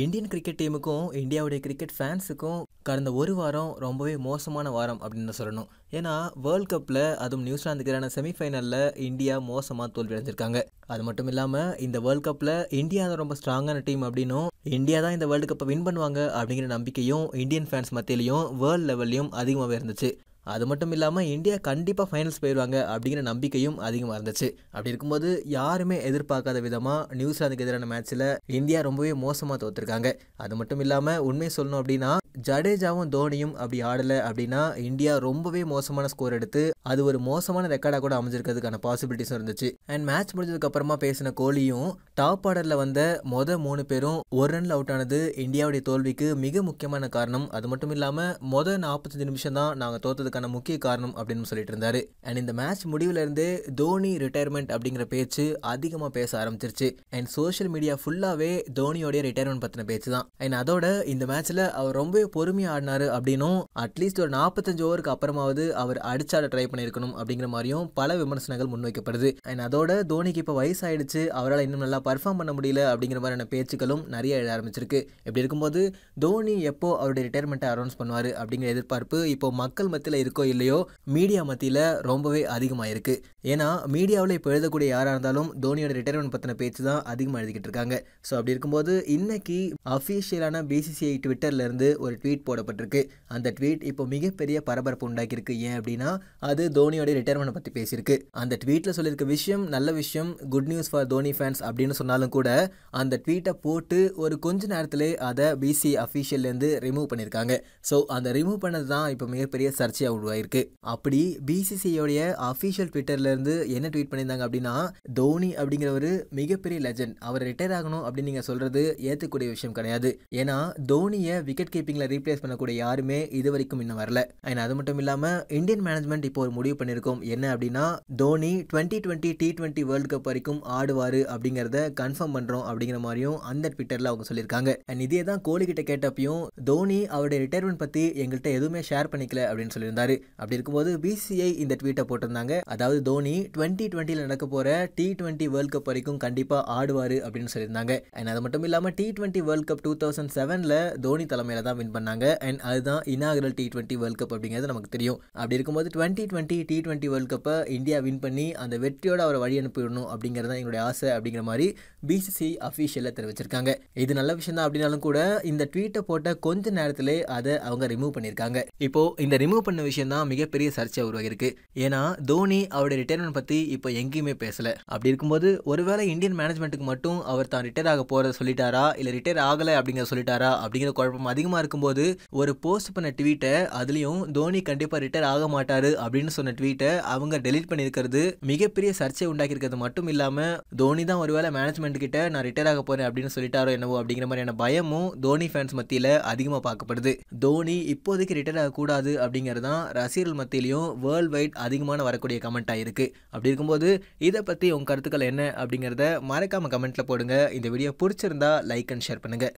Indian cricket டீமுக்கும் இந்தியாவுடைய cricket ஃபேன்ஸுக்கும் கடந்த ஒரு வாரம் ரொம்பவே மோசமான வாரம் அப்படின்னு சொல்லணும் ஏன்னா வேர்ல்ட் கப்பில் அதுவும் நியூசிலாந்துக்கான செமிஃபைனலில் இந்தியா மோசமாக தோல்வி அடைஞ்சிருக்காங்க அது மட்டும் இல்லாமல் இந்த வேர்ல்ட் கப்பில் இந்தியா தான் ரொம்ப ஸ்ட்ராங்கான டீம் அப்படின்னும் இந்தியா தான் இந்த வேர்ல்டு கப்பை வின் பண்ணுவாங்க அப்படிங்கிற நம்பிக்கையும் இந்தியன் ஃபேன்ஸ் மத்தியிலையும் வேர்ல்டு லெவல்லையும் அதிகமாகவே இருந்துச்சு அது மட்டும் இல்லாமல் இந்தியா கண்டிப்பாக ஃபைனல்ஸ் போயிடுவாங்க அப்படிங்கிற நம்பிக்கையும் அதிகமாக இருந்துச்சு அப்படி இருக்கும்போது யாருமே எதிர்பார்க்காத விதமாக நியூசிலாந்துக்கு எதிரான மேட்ச்சில் இந்தியா ரொம்பவே மோசமாக தோற்றுருக்காங்க அது மட்டும் இல்லாமல் உண்மையை சொல்லணும் அப்படின்னா ஜடேஜாவும் தோனியும் அப்படி ஆடலை அப்படின்னா இந்தியா ரொம்பவே மோசமான ஸ்கோர் எடுத்து அது ஒரு மோசமான ரெக்கார்டாக கூட அமைஞ்சிருக்கிறதுக்கான பாசிபிலிட்டிஸும் இருந்துச்சு அண்ட் மேட்ச் முடிஞ்சதுக்கப்புறமா பேசின கோலியும் டாப் ஆர்டரில் வந்த மொத மூணு பேரும் ஒரு ரன்ல அவுட் ஆனது இந்தியாவுடைய தோல்விக்கு மிக முக்கியமான காரணம் அது மட்டும் இல்லாமல் மொத நாற்பத்தஞ்சு நிமிஷம் தான் நாங்கள் தோத்ததுக்கான முக்கிய காரணம் அப்படின்னு சொல்லிட்டு இருந்தாரு அண்ட் இந்த மேட்ச் முடிவிலிருந்தே தோனி ரிட்டையர்மெண்ட் அப்படிங்கிற பேச்சு அதிகமாக பேச ஆரம்பிச்சிருச்சு அண்ட் சோஷியல் மீடியா ஃபுல்லாகவே தோனியோடைய ரிட்டையர்மெண்ட் பற்றின பேச்சு தான் அண்ட் அதோட இந்த மேட்ச்சில் அவர் ரொம்ப ரொம்பவே பொறுமையாக ஆடினாரு அப்படின்னும் அட்லீஸ்ட் ஒரு நாற்பத்தஞ்சு ஓவருக்கு அப்புறமாவது அவர் அடிச்சாட ட்ரை பண்ணியிருக்கணும் அப்படிங்கிற மாதிரியும் பல விமர்சனங்கள் முன்வைக்கப்படுது அண்ட் அதோட தோனிக்கு இப்போ வயசாயிடுச்சு அவரால் இன்னும் நல்லா பர்ஃபார்ம் பண்ண முடியல அப்படிங்கிற மாதிரியான பேச்சுக்களும் நிறைய எழ ஆரம்பிச்சிருக்கு இப்படி இருக்கும்போது தோனி எப்போ அவருடைய ரிட்டையர்மெண்ட்டை அனௌன்ஸ் பண்ணுவார் அப்படிங்கிற எதிர்பார்ப்பு இப்போ மக்கள் மத்தியில் இருக்கோ இல்லையோ மீடியா மத்தியில் ரொம்பவே அதிகமாயிருக்கு ஏன்னா மீடியாவில் இப்போ எழுதக்கூடிய யாராக இருந்தாலும் தோனியோட ரிட்டையர்மெண்ட் பற்றின பேச்சு தான் அதிகமாக எழுதிக்கிட்டு இருக்காங்க ஸோ அப்படி இருக்கும்போது இன்னைக்கு அஃபீஷியலான பிசிசிஐ ட்விட்டர்லேருந்து ஒரு ஒரு ட்வீட் போடப்பட்டிருக்கு அந்த ட்வீட் இப்போ மிகப்பெரிய பரபரப்பு உண்டாக்கியிருக்கு ஏன் அப்படின்னா அது தோனியோட ரிட்டையர்மெண்ட் பற்றி பேசியிருக்கு அந்த ட்வீட்டில் சொல்லியிருக்க விஷயம் நல்ல விஷயம் good news for Dhoni fans அப்படின்னு சொன்னாலும் கூட அந்த ட்வீட்டை போட்டு ஒரு கொஞ்ச நேரத்தில் அதை பிசி அஃபீஷியல்லேருந்து ரிமூவ் பண்ணியிருக்காங்க ஸோ அந்த ரிமூவ் பண்ணது தான் இப்போ மிகப்பெரிய சர்ச்சையாக உருவாயிருக்கு அப்படி பிசிசியோடைய அஃபீஷியல் ட்விட்டர்லேருந்து என்ன ட்வீட் பண்ணியிருந்தாங்க அப்படின்னா தோனி அப்படிங்கிறவர் மிகப்பெரிய லெஜண்ட் அவர் ரிட்டையர் ஆகணும் அப்படின்னு நீங்கள் சொல்கிறது ஏற்றக்கூடிய விஷயம் கிடையாது ஏன்னா தோனியை விக்கெட் கீப்பிங் பிளேயர்ஸுங்களை ரீப்ளேஸ் பண்ணக்கூடிய யாருமே இது வரைக்கும் இன்னும் வரல அண்ட் அது மட்டும் இல்லாமல் இந்தியன் மேனேஜ்மெண்ட் இப்போ ஒரு முடிவு பண்ணியிருக்கோம் என்ன அப்படின்னா Dhoni twenty twenty T twenty world cup வரைக்கும் ஆடுவார் அப்படிங்கிறத கன்ஃபார்ம் பண்ணுறோம் அப்படிங்கிற மாதிரியும் அந்த ட்விட்டரில் அவங்க சொல்லியிருக்காங்க அண்ட் இதே தான் கோலி கிட்ட கேட்டப்பையும் தோனி அவருடைய ரிட்டையர்மெண்ட் பற்றி எங்கள்கிட்ட எதுவுமே ஷேர் பண்ணிக்கல அப்படின்னு சொல்லியிருந்தாரு அப்படி இருக்கும்போது பிசிஐ இந்த ட்வீட்டை போட்டிருந்தாங்க அதாவது தோனி டுவெண்ட்டி டுவெண்ட்டியில் நடக்க போகிற டி டுவெண்ட்டி வேர்ல்டு கப் வரைக்கும் கண்டிப்பாக ஆடுவார் அப்படின்னு சொல்லியிருந்தாங்க அண்ட் அது மட்டும் இல்லாமல் T twenty world cup two thousand செவனில் தோனி தலைமையில் தான் வின் அட்டன் பண்ணாங்க அண்ட் அதுதான் inaugural T twenty world cup அப்படிங்கிறது நமக்கு தெரியும் அப்படி இருக்கும்போது twenty twenty T twenty world கப்பை இந்தியா வின் பண்ணி அந்த வெற்றியோட அவரை வழி அனுப்பிடணும் அப்படிங்கிறது தான் எங்களுடைய ஆசை அப்படிங்கிற மாதிரி பிசிசி அஃபீஷியலில் தெரிவிச்சிருக்காங்க இது நல்ல விஷயம் தான் அப்படின்னாலும் கூட இந்த ட்வீட்டை போட்ட கொஞ்ச நேரத்திலே அதை அவங்க ரிமூவ் பண்ணியிருக்காங்க இப்போ இந்த ரிமூவ் பண்ண விஷயம் தான் மிகப்பெரிய சர்ச்சை உருவாகிருக்கு ஏன்னா தோனி அவருடைய ரிட்டையர்மெண்ட் பற்றி இப்போ எங்கேயுமே பேசலை அப்படி இருக்கும்போது ஒருவேளை இந்தியன் மேனேஜ்மெண்ட்டுக்கு மட்டும் அவர் தான் ரிட்டையர் ஆக போகிறத சொல்லிட்டாரா இல்லை ரிட்டையர் ஆகலை அப்படிங்கிற சொல்லிட்டாரா அப்படிங்கிற குழப்பம் அதிகமாக இருக்கும் இருக்கும்போது ஒரு போஸ்ட் பண்ண ட்வீட்டை அதுலேயும் தோனி கண்டிப்பாக ரிட்டையர் ஆக மாட்டார் அப்படின்னு சொன்ன ட்வீட்டை அவங்க டெலிட் பண்ணியிருக்கிறது மிகப்பெரிய சர்ச்சை உண்டாக்கியிருக்கிறது மட்டும் இல்லாமல் தோனி தான் ஒருவேளை மேனேஜ்மெண்ட் கிட்ட நான் ரிட்டையர் ஆக போகிறேன் அப்படின்னு சொல்லிட்டாரோ என்னவோ அப்படிங்கிற மாதிரியான பயமும் தோனி ஃபேன்ஸ் மத்தியில் அதிகமாக பார்க்கப்படுது தோனி இப்போதைக்கு ரிட்டையர் ஆகக்கூடாது அப்படிங்கிறது தான் ரசிகர்கள் மத்தியிலையும் வேர்ல்டு வைட் அதிகமான வரக்கூடிய கமெண்ட்டாக இருக்குது அப்படி இருக்கும்போது இதை பற்றி உங்கள் கருத்துக்கள் என்ன அப்படிங்கிறத மறக்காமல் கமெண்ட்டில் போடுங்க இந்த வீடியோ பிடிச்சிருந்தா லைக் அண்ட் ஷேர் பண்ணுங்கள்